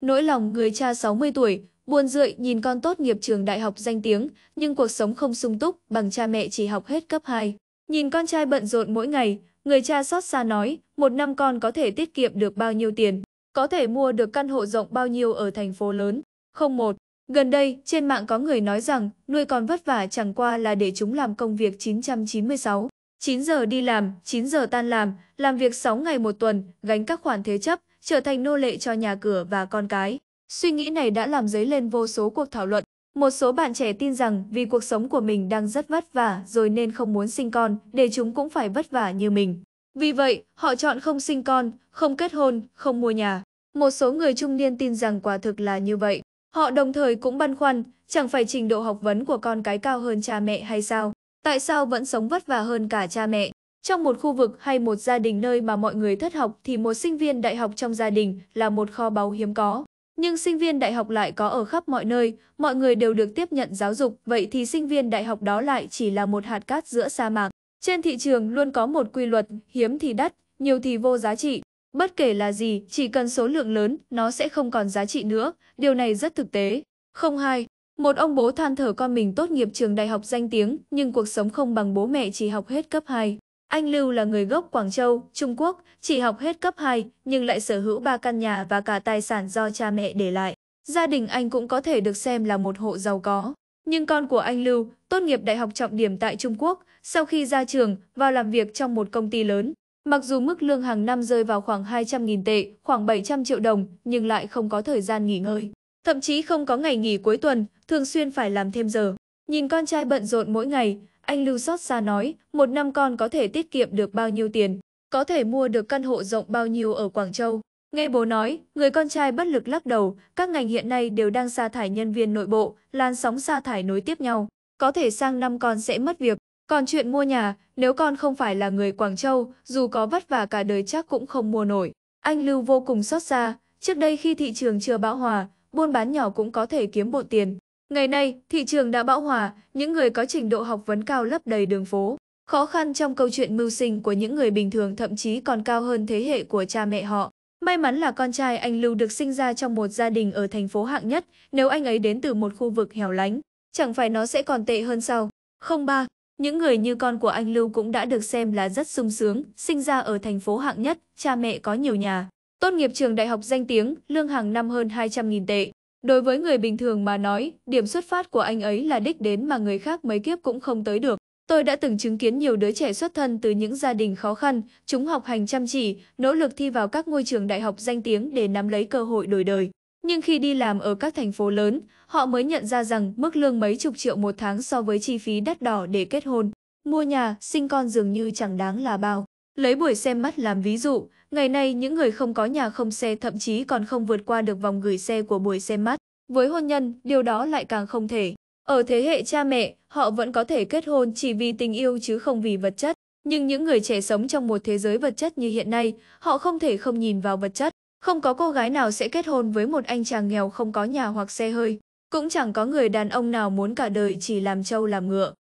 Nỗi lòng người cha 60 tuổi, buồn rượi nhìn con tốt nghiệp trường đại học danh tiếng, nhưng cuộc sống không sung túc, bằng cha mẹ chỉ học hết cấp 2. Nhìn con trai bận rộn mỗi ngày, người cha xót xa nói, một năm con có thể tiết kiệm được bao nhiêu tiền, có thể mua được căn hộ rộng bao nhiêu ở thành phố lớn. Không một. Gần đây, trên mạng có người nói rằng, nuôi con vất vả chẳng qua là để chúng làm công việc 996. 9 giờ đi làm, 9 giờ tan làm, làm việc 6 ngày một tuần, gánh các khoản thế chấp, trở thành nô lệ cho nhà cửa và con cái. Suy nghĩ này đã làm dấy lên vô số cuộc thảo luận. Một số bạn trẻ tin rằng vì cuộc sống của mình đang rất vất vả rồi nên không muốn sinh con, để chúng cũng phải vất vả như mình. Vì vậy, họ chọn không sinh con, không kết hôn, không mua nhà. Một số người trung niên tin rằng quả thực là như vậy. Họ đồng thời cũng băn khoăn, chẳng phải trình độ học vấn của con cái cao hơn cha mẹ hay sao? Tại sao vẫn sống vất vả hơn cả cha mẹ? Trong một khu vực hay một gia đình nơi mà mọi người thất học thì một sinh viên đại học trong gia đình là một kho báu hiếm có. Nhưng sinh viên đại học lại có ở khắp mọi nơi, mọi người đều được tiếp nhận giáo dục, vậy thì sinh viên đại học đó lại chỉ là một hạt cát giữa sa mạc. Trên thị trường luôn có một quy luật, hiếm thì đắt, nhiều thì vô giá trị. Bất kể là gì, chỉ cần số lượng lớn, nó sẽ không còn giá trị nữa, điều này rất thực tế. Không hai, một ông bố than thở con mình tốt nghiệp trường đại học danh tiếng, nhưng cuộc sống không bằng bố mẹ chỉ học hết cấp 2. Anh Lưu là người gốc Quảng Châu, Trung Quốc, chỉ học hết cấp 2 nhưng lại sở hữu ba căn nhà và cả tài sản do cha mẹ để lại. Gia đình anh cũng có thể được xem là một hộ giàu có. Nhưng con của anh Lưu tốt nghiệp đại học trọng điểm tại Trung Quốc, sau khi ra trường, vào làm việc trong một công ty lớn. Mặc dù mức lương hàng năm rơi vào khoảng 200.000 tệ, khoảng 700 triệu đồng, nhưng lại không có thời gian nghỉ ngơi. Thậm chí không có ngày nghỉ cuối tuần, thường xuyên phải làm thêm giờ. Nhìn con trai bận rộn mỗi ngày, anh Lưu xót xa nói, một năm con có thể tiết kiệm được bao nhiêu tiền, có thể mua được căn hộ rộng bao nhiêu ở Quảng Châu. Nghe bố nói, người con trai bất lực lắc đầu, các ngành hiện nay đều đang sa thải nhân viên nội bộ, làn sóng sa thải nối tiếp nhau. Có thể sang năm con sẽ mất việc. Còn chuyện mua nhà, nếu con không phải là người Quảng Châu, dù có vất vả cả đời chắc cũng không mua nổi. Anh Lưu vô cùng xót xa, trước đây khi thị trường chưa bão hòa, buôn bán nhỏ cũng có thể kiếm bộ tiền. Ngày nay, thị trường đã bão hòa, những người có trình độ học vấn cao lấp đầy đường phố. Khó khăn trong câu chuyện mưu sinh của những người bình thường thậm chí còn cao hơn thế hệ của cha mẹ họ. May mắn là con trai anh Lưu được sinh ra trong một gia đình ở thành phố hạng nhất, nếu anh ấy đến từ một khu vực hẻo lánh, chẳng phải nó sẽ còn tệ hơn sao? Không ba, những người như con của anh Lưu cũng đã được xem là rất sung sướng, sinh ra ở thành phố hạng nhất, cha mẹ có nhiều nhà. Tốt nghiệp trường đại học danh tiếng, lương hàng năm hơn 200.000 tệ. Đối với người bình thường mà nói, điểm xuất phát của anh ấy là đích đến mà người khác mấy kiếp cũng không tới được. Tôi đã từng chứng kiến nhiều đứa trẻ xuất thân từ những gia đình khó khăn, chúng học hành chăm chỉ, nỗ lực thi vào các ngôi trường đại học danh tiếng để nắm lấy cơ hội đổi đời. Nhưng khi đi làm ở các thành phố lớn, họ mới nhận ra rằng mức lương mấy chục triệu một tháng so với chi phí đắt đỏ để kết hôn, mua nhà, sinh con dường như chẳng đáng là bao. Lấy buổi xem mắt làm ví dụ, ngày nay những người không có nhà không xe thậm chí còn không vượt qua được vòng gửi xe của buổi xem mắt. Với hôn nhân, điều đó lại càng không thể. Ở thế hệ cha mẹ, họ vẫn có thể kết hôn chỉ vì tình yêu chứ không vì vật chất. Nhưng những người trẻ sống trong một thế giới vật chất như hiện nay, họ không thể không nhìn vào vật chất. Không có cô gái nào sẽ kết hôn với một anh chàng nghèo không có nhà hoặc xe hơi. Cũng chẳng có người đàn ông nào muốn cả đời chỉ làm trâu làm ngựa.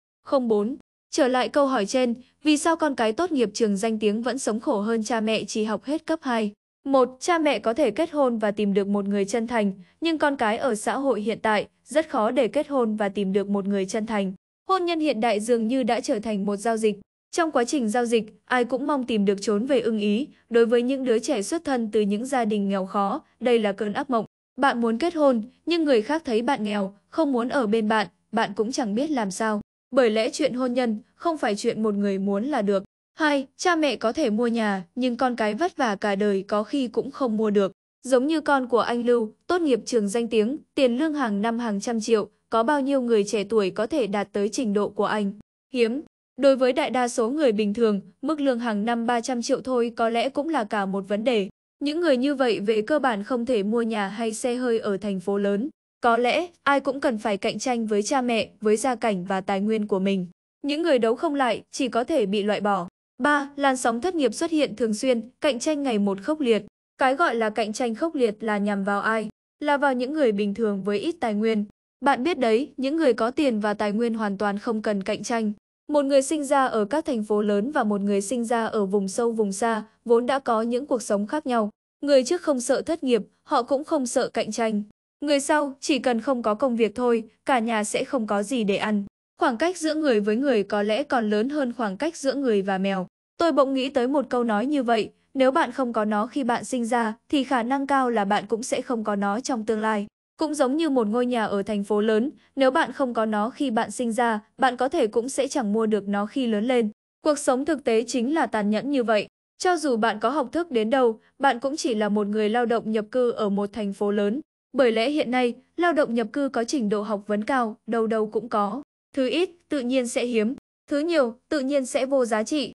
04. Trở lại câu hỏi trên, vì sao con cái tốt nghiệp trường danh tiếng vẫn sống khổ hơn cha mẹ chỉ học hết cấp 2? Một, cha mẹ có thể kết hôn và tìm được một người chân thành, nhưng con cái ở xã hội hiện tại rất khó để kết hôn và tìm được một người chân thành. Hôn nhân hiện đại dường như đã trở thành một giao dịch. Trong quá trình giao dịch, ai cũng mong tìm được trốn về ưng ý. Đối với những đứa trẻ xuất thân từ những gia đình nghèo khó, đây là cơn ác mộng. Bạn muốn kết hôn, nhưng người khác thấy bạn nghèo, không muốn ở bên bạn, bạn cũng chẳng biết làm sao. Bởi lẽ chuyện hôn nhân không phải chuyện một người muốn là được. Hai, cha mẹ có thể mua nhà, nhưng con cái vất vả cả đời có khi cũng không mua được. Giống như con của anh Lưu, tốt nghiệp trường danh tiếng, tiền lương hàng năm hàng trăm triệu, có bao nhiêu người trẻ tuổi có thể đạt tới trình độ của anh? Hiếm. Đối với đại đa số người bình thường, mức lương hàng năm 300 triệu thôi có lẽ cũng là cả một vấn đề. Những người như vậy về cơ bản không thể mua nhà hay xe hơi ở thành phố lớn. Có lẽ, ai cũng cần phải cạnh tranh với cha mẹ, với gia cảnh và tài nguyên của mình. Những người đấu không lại chỉ có thể bị loại bỏ. 3. Làn sóng thất nghiệp xuất hiện thường xuyên, cạnh tranh ngày một khốc liệt. Cái gọi là cạnh tranh khốc liệt là nhằm vào ai? Là vào những người bình thường với ít tài nguyên. Bạn biết đấy, những người có tiền và tài nguyên hoàn toàn không cần cạnh tranh. Một người sinh ra ở các thành phố lớn và một người sinh ra ở vùng sâu vùng xa vốn đã có những cuộc sống khác nhau. Người trước không sợ thất nghiệp, họ cũng không sợ cạnh tranh. Người sau, chỉ cần không có công việc thôi, cả nhà sẽ không có gì để ăn. Khoảng cách giữa người với người có lẽ còn lớn hơn khoảng cách giữa người và mèo. Tôi bỗng nghĩ tới một câu nói như vậy, nếu bạn không có nó khi bạn sinh ra, thì khả năng cao là bạn cũng sẽ không có nó trong tương lai. Cũng giống như một ngôi nhà ở thành phố lớn, nếu bạn không có nó khi bạn sinh ra, bạn có thể cũng sẽ chẳng mua được nó khi lớn lên. Cuộc sống thực tế chính là tàn nhẫn như vậy. Cho dù bạn có học thức đến đâu, bạn cũng chỉ là một người lao động nhập cư ở một thành phố lớn. Bởi lẽ hiện nay, lao động nhập cư có trình độ học vấn cao, đầu đầu cũng có. Thứ ít, tự nhiên sẽ hiếm. Thứ nhiều, tự nhiên sẽ vô giá trị.